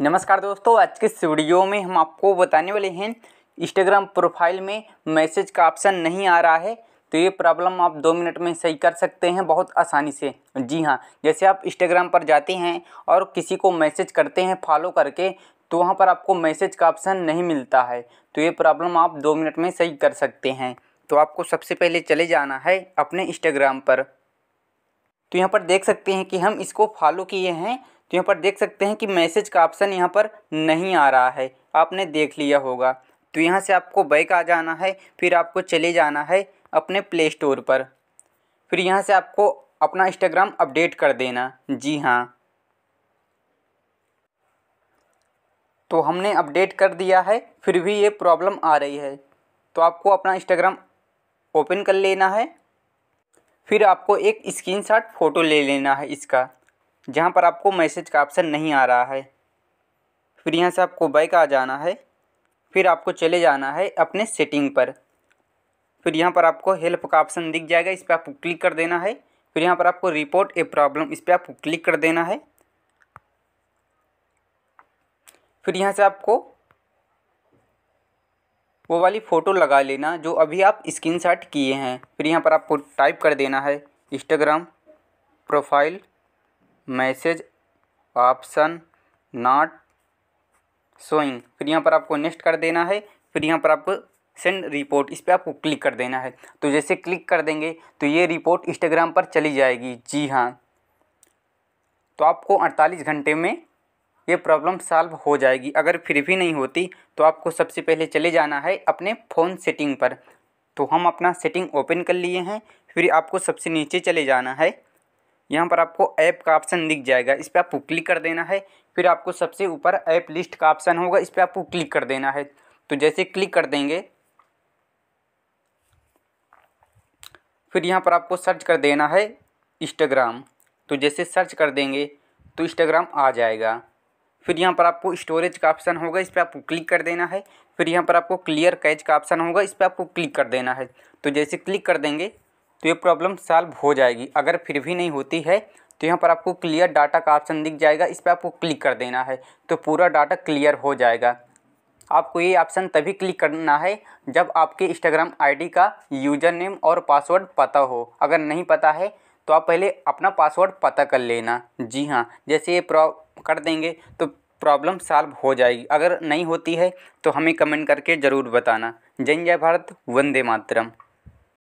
नमस्कार दोस्तों आज के इस वीडियो में हम आपको बताने वाले हैं इंस्टाग्राम प्रोफाइल में मैसेज का ऑप्शन नहीं आ रहा है तो ये प्रॉब्लम आप दो मिनट में सही कर सकते हैं बहुत आसानी से जी हाँ जैसे आप इंस्टाग्राम पर जाते हैं और किसी को मैसेज करते हैं फॉलो करके तो वहाँ पर आपको मैसेज का ऑप्शन नहीं मिलता है तो ये प्रॉब्लम आप दो मिनट में सही कर सकते हैं तो आपको सबसे पहले चले जाना है अपने इंस्टाग्राम पर तो यहाँ पर देख सकते हैं कि हम इसको फॉलो किए हैं तो यहाँ पर देख सकते हैं कि मैसेज का ऑप्शन यहाँ पर नहीं आ रहा है आपने देख लिया होगा तो यहाँ से आपको बैक आ जाना है फिर आपको चले जाना है अपने प्ले स्टोर पर फिर यहाँ से आपको अपना इंस्टाग्राम अपडेट कर देना जी हाँ तो हमने अपडेट कर दिया है फिर भी ये प्रॉब्लम आ रही है तो आपको अपना इंस्टाग्राम ओपन कर लेना है फिर आपको एक स्क्रीनशॉट फ़ोटो ले लेना है इसका जहाँ पर आपको मैसेज का ऑप्शन नहीं आ रहा है फिर यहाँ से आपको बैक आ जाना है फिर आपको चले जाना है अपने सेटिंग पर फिर यहाँ पर आपको हेल्प का ऑप्शन दिख जाएगा इस पर आपको क्लिक कर देना है फिर यहाँ पर आपको रिपोर्ट ए प्रॉब्लम इस पर आपको क्लिक कर देना है फिर यहाँ से आपको वो वाली फ़ोटो लगा लेना जो अभी आप स्क्रीनशॉट किए हैं फिर यहाँ पर आपको टाइप कर देना है Instagram profile message option not showing फिर यहाँ पर आपको नेक्स्ट कर देना है फिर यहाँ पर आपको सेंड रिपोर्ट इस पर आपको क्लिक कर देना है तो जैसे क्लिक कर देंगे तो ये रिपोर्ट इंस्टाग्राम पर चली जाएगी जी हाँ तो आपको 48 घंटे में ये प्रॉब्लम सॉल्व हो जाएगी अगर फिर भी नहीं होती तो आपको सबसे पहले चले जाना है अपने फ़ोन सेटिंग पर तो हम अपना सेटिंग ओपन कर लिए हैं फिर आपको सबसे नीचे चले जाना है यहाँ पर आपको ऐप का ऑप्शन दिख जाएगा इस पर आपको क्लिक कर देना है फिर आपको सबसे ऊपर ऐप लिस्ट का ऑप्शन होगा इस पर आपको क्लिक कर देना है तो जैसे क्लिक कर देंगे फिर यहाँ पर आपको सर्च कर देना है इंस्टाग्राम तो जैसे सर्च कर देंगे तो इंस्टाग्राम आ जाएगा फिर यहाँ पर आपको स्टोरेज का ऑप्शन होगा इस पर आपको क्लिक कर देना है फिर यहाँ पर आपको क्लियर कैच का ऑप्शन होगा इस पर आपको क्लिक कर देना है तो जैसे क्लिक कर देंगे तो ये प्रॉब्लम सॉल्व हो जाएगी अगर फिर भी नहीं होती है तो यहाँ पर आपको क्लियर डाटा का ऑप्शन दिख जाएगा इस पर आपको क्लिक कर देना है तो पूरा डाटा क्लियर हो जाएगा आपको ये ऑप्शन तभी क्लिक करना है जब आपके इंस्टाग्राम आईडी का यूज़र नेम और पासवर्ड पता हो अगर नहीं पता है तो आप पहले अपना पासवर्ड पता कर लेना जी हाँ जैसे ये प्रॉ कर देंगे तो प्रॉब्लम सॉल्व हो जाएगी अगर नहीं होती है तो हमें कमेंट करके ज़रूर बताना जय जय भारत वंदे मातरम